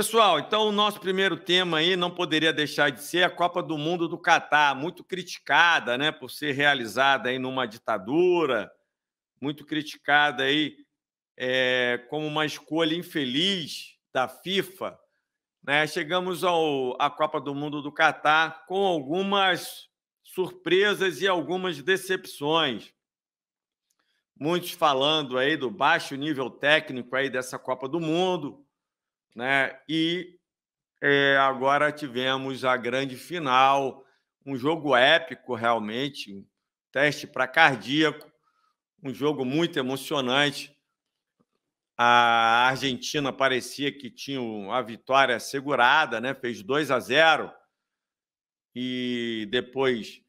Pessoal, então o nosso primeiro tema aí não poderia deixar de ser a Copa do Mundo do Catar, muito criticada, né, por ser realizada aí numa ditadura, muito criticada aí é, como uma escolha infeliz da FIFA. Né? Chegamos ao, à Copa do Mundo do Catar com algumas surpresas e algumas decepções. Muitos falando aí do baixo nível técnico aí dessa Copa do Mundo né? E é, agora tivemos a grande final, um jogo épico realmente, um teste para cardíaco, um jogo muito emocionante. A Argentina parecia que tinha a vitória assegurada, né? Fez 2 a 0 e depois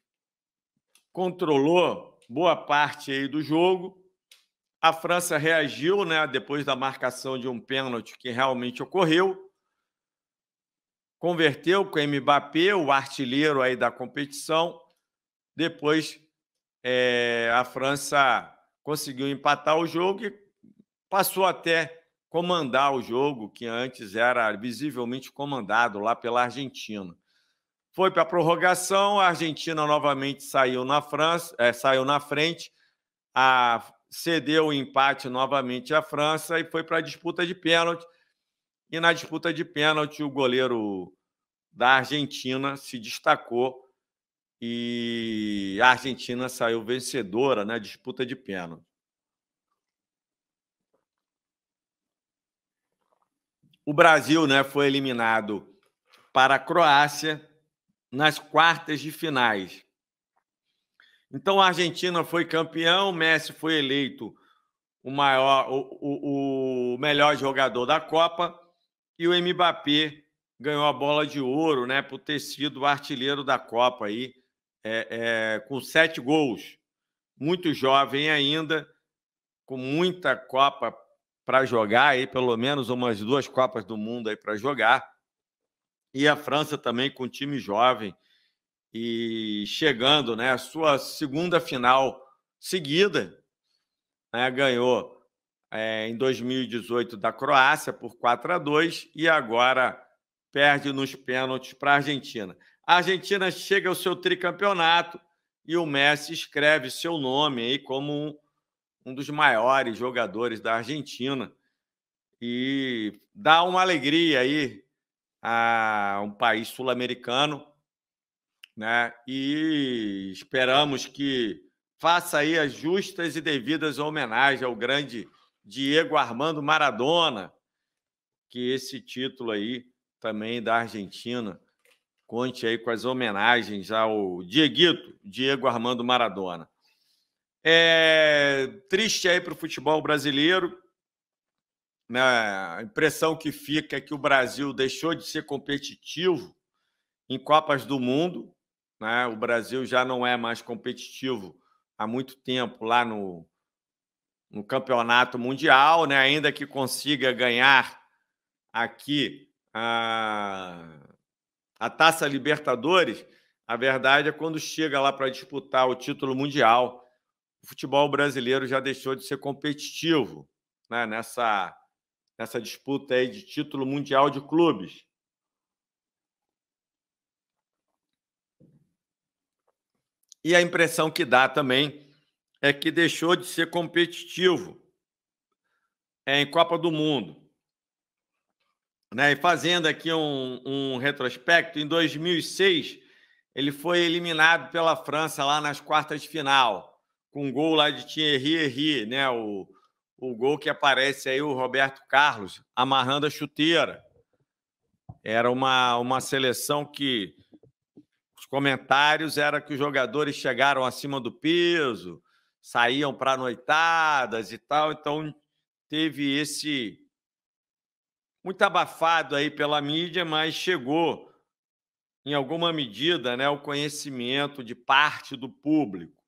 controlou boa parte aí do jogo a França reagiu, né, depois da marcação de um pênalti que realmente ocorreu. Converteu com o Mbappé, o artilheiro aí da competição. Depois é, a França conseguiu empatar o jogo e passou até comandar o jogo, que antes era visivelmente comandado lá pela Argentina. Foi para a prorrogação, a Argentina novamente saiu na França, é, saiu na frente. A cedeu o empate novamente à França e foi para a disputa de pênalti. E na disputa de pênalti, o goleiro da Argentina se destacou e a Argentina saiu vencedora na disputa de pênalti. O Brasil né, foi eliminado para a Croácia nas quartas de finais. Então a Argentina foi campeão, Messi foi eleito o maior, o, o, o melhor jogador da Copa e o Mbappé ganhou a bola de ouro, né, por ter sido o artilheiro da Copa aí, é, é, com sete gols. Muito jovem ainda, com muita Copa para jogar aí, pelo menos umas duas Copas do Mundo aí para jogar. E a França também com um time jovem, e chegando, né, a sua segunda final seguida, né, ganhou é, em 2018 da Croácia por 4 a 2 e agora perde nos pênaltis para a Argentina. A Argentina chega ao seu tricampeonato e o Messi escreve seu nome aí como um, um dos maiores jogadores da Argentina e dá uma alegria aí a um país sul-americano né? E esperamos que faça aí as justas e devidas homenagens ao grande Diego Armando Maradona, que esse título aí também da Argentina conte aí com as homenagens ao Dieguito, Diego Armando Maradona. É triste aí para o futebol brasileiro. Né, a impressão que fica é que o Brasil deixou de ser competitivo em Copas do Mundo né? O Brasil já não é mais competitivo há muito tempo lá no, no campeonato mundial, né? ainda que consiga ganhar aqui a, a Taça Libertadores, a verdade é quando chega lá para disputar o título mundial, o futebol brasileiro já deixou de ser competitivo né? nessa, nessa disputa aí de título mundial de clubes. E a impressão que dá também é que deixou de ser competitivo em Copa do Mundo. Né? E fazendo aqui um, um retrospecto, em 2006 ele foi eliminado pela França lá nas quartas de final, com um gol lá de Thierry Henry, né? o, o gol que aparece aí o Roberto Carlos amarrando a chuteira. Era uma, uma seleção que comentários era que os jogadores chegaram acima do peso, saíam para noitadas e tal, então teve esse muito abafado aí pela mídia, mas chegou em alguma medida, né, o conhecimento de parte do público.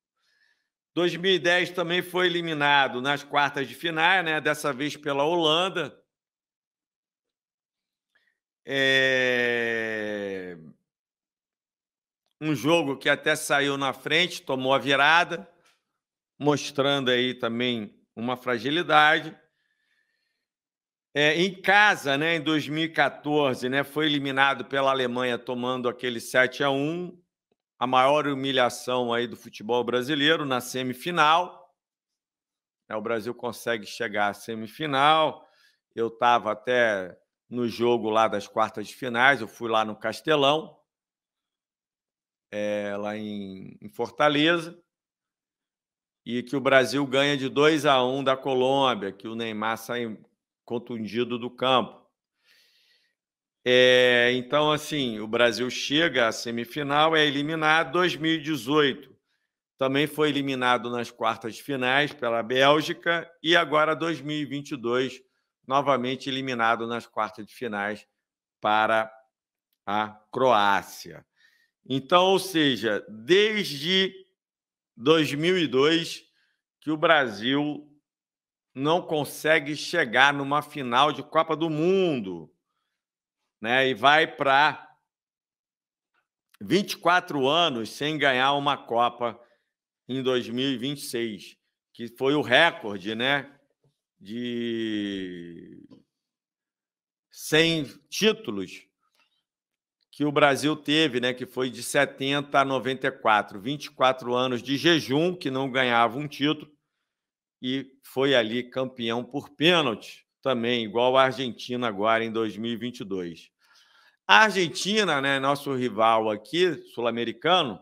2010 também foi eliminado nas quartas de final, né, dessa vez pela Holanda. É um jogo que até saiu na frente, tomou a virada, mostrando aí também uma fragilidade. É, em casa, né, em 2014, né, foi eliminado pela Alemanha tomando aquele 7 a 1, a maior humilhação aí do futebol brasileiro na semifinal. É, o Brasil consegue chegar à semifinal. Eu estava até no jogo lá das quartas de finais, eu fui lá no Castelão, é, lá em, em, Fortaleza, e que o Brasil ganha de 2 a 1 da Colômbia, que o Neymar sai contundido do campo. É, então, assim, o Brasil chega à semifinal, é eliminado. 2018 também foi eliminado nas quartas de finais pela Bélgica, e agora 2022 novamente eliminado nas quartas de finais para a Croácia. Então, ou seja, desde 2002 que o Brasil não consegue chegar numa final de Copa do Mundo, né? E vai para 24 anos sem ganhar uma Copa em 2026, que foi o recorde, né? De 100 títulos que o Brasil teve, né, que foi de 70 a 94, 24 anos de jejum, que não ganhava um título, e foi ali campeão por pênalti, também, igual a Argentina agora em 2022. A Argentina, né, nosso rival aqui, sul-americano,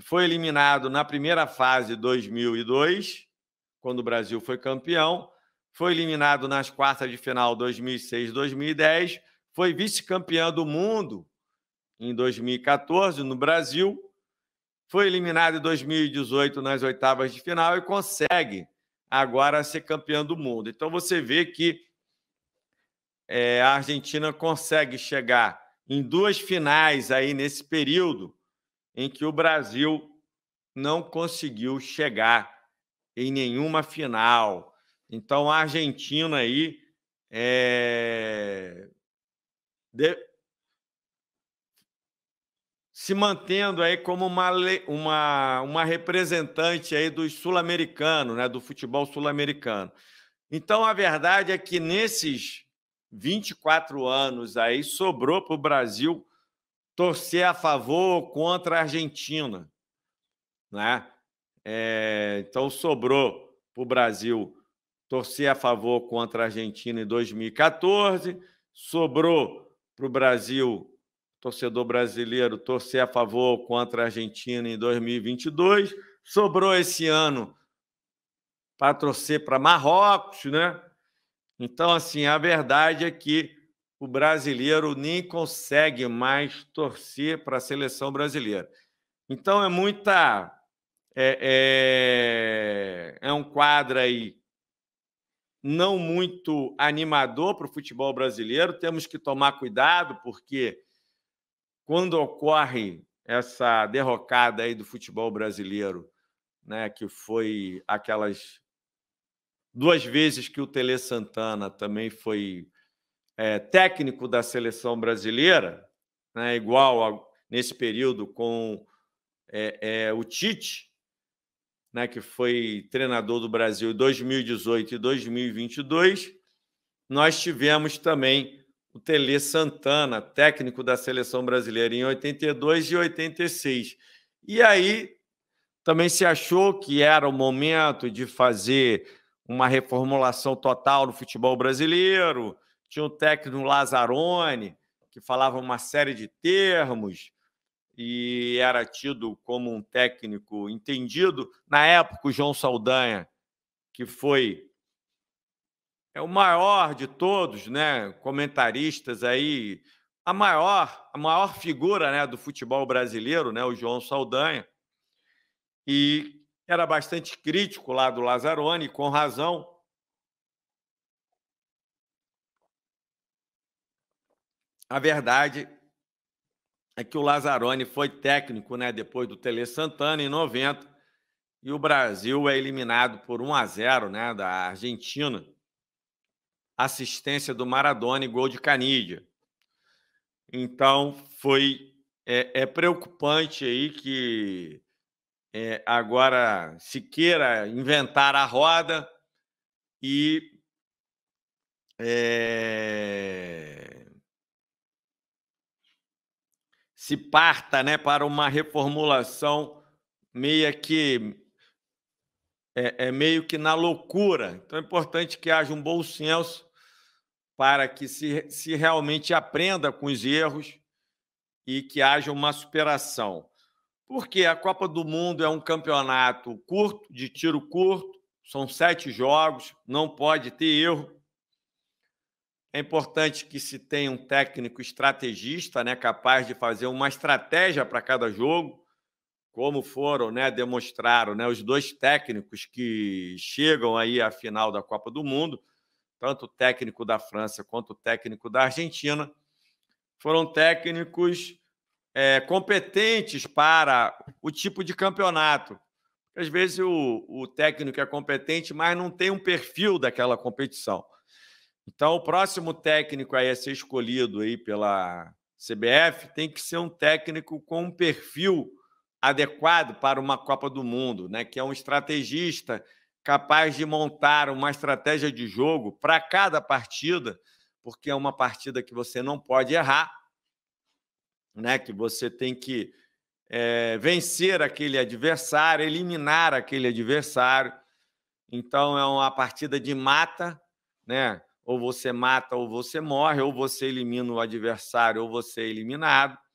foi eliminado na primeira fase 2002, quando o Brasil foi campeão, foi eliminado nas quartas de final 2006-2010, foi vice-campeão do mundo em 2014 no Brasil, foi eliminado em 2018 nas oitavas de final e consegue agora ser campeão do mundo. Então você vê que é, a Argentina consegue chegar em duas finais aí nesse período em que o Brasil não conseguiu chegar em nenhuma final. Então a Argentina aí é, de, se mantendo aí como uma, uma, uma representante aí do sul americano né, do futebol sul-americano. Então, a verdade é que nesses 24 anos aí, sobrou para o Brasil torcer a favor ou contra a Argentina. Né? É, então, sobrou para o Brasil torcer a favor contra a Argentina em 2014, sobrou para o Brasil torcedor brasileiro torcer a favor ou contra a Argentina em 2022. Sobrou esse ano para torcer para Marrocos, né? Então, assim, a verdade é que o brasileiro nem consegue mais torcer para a seleção brasileira. Então, é muita. É, é, é um quadro aí não muito animador para o futebol brasileiro. Temos que tomar cuidado, porque quando ocorre essa derrocada aí do futebol brasileiro, né, que foi aquelas duas vezes que o Tele Santana também foi é, técnico da seleção brasileira, né, igual a, nesse período com é, é, o Tite, né, que foi treinador do Brasil em 2018 e 2022, nós tivemos também o Tele Santana, técnico da seleção brasileira em 82 e 86. E aí também se achou que era o momento de fazer uma reformulação total do futebol brasileiro. Tinha o técnico Lazzaroni, que falava uma série de termos e era tido como um técnico entendido. Na época, o João Saldanha, que foi é o maior de todos, né? Comentaristas aí, a maior, a maior figura, né, do futebol brasileiro, né, o João Saldanha. E era bastante crítico lá do Lazzaroni, com razão. A verdade é que o Lazzaroni foi técnico, né, depois do Tele Santana em 90, e o Brasil é eliminado por 1 a 0, né, da Argentina assistência do Maradona e gol de Canidia. Então, foi é, é preocupante aí que é, agora se queira inventar a roda e é, se parta né, para uma reformulação meia que é, é, meio que na loucura. Então é importante que haja um bom senso para que se, se realmente aprenda com os erros e que haja uma superação. Porque a Copa do Mundo é um campeonato curto, de tiro curto, são sete jogos, não pode ter erro. É importante que se tenha um técnico estrategista, né, capaz de fazer uma estratégia para cada jogo, como foram, né, demonstraram, né, os dois técnicos que chegam aí à final da Copa do Mundo, tanto o técnico da França quanto o técnico da Argentina, foram técnicos é, competentes para o tipo de campeonato. Às vezes o, o técnico é competente, mas não tem um perfil daquela competição. Então, o próximo técnico aí a ser escolhido aí pela CBF tem que ser um técnico com um perfil adequado para uma Copa do Mundo, né? Que é um estrategista capaz de montar uma estratégia de jogo para cada partida, porque é uma partida que você não pode errar, né? que você tem que é, vencer aquele adversário, eliminar aquele adversário. Então, é uma partida de mata, né? ou você mata ou você morre, ou você elimina o adversário ou você é eliminado.